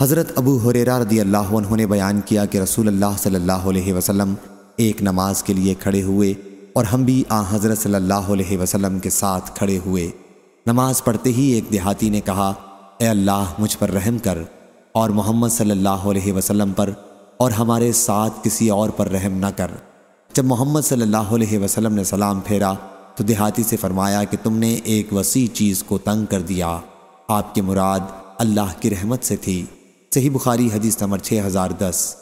हज़रत अबू हुरेरा रदी अल्लाह ने बयान किया कि रसूल अल्लाह सल्लल्लाहु अलैहि वसल्लम एक नमाज के लिए खड़े हुए और हम भी आ हज़रत सल्लल्लाहु अलैहि वसल्लम के साथ खड़े हुए नमाज पढ़ते ही एक देहाती ने कहा ए अल्लाह मुझ पर रहम कर और मोहम्मद सल्लल्लाहु अलैहि वसल्लम पर और हमारे साथ किसी और पर रहम ना कर जब मोहम्मद सल्लल्लाहु अलैहि वसल्लम ने सलाम फेरा तो देहाती से फरमाया कि तुमने एक वसी चीज़ को तंग कर दिया आपकी मुराद अल्लाह की रहमत से थी सही बुखारी हदीस नंबर छः हज़ार दस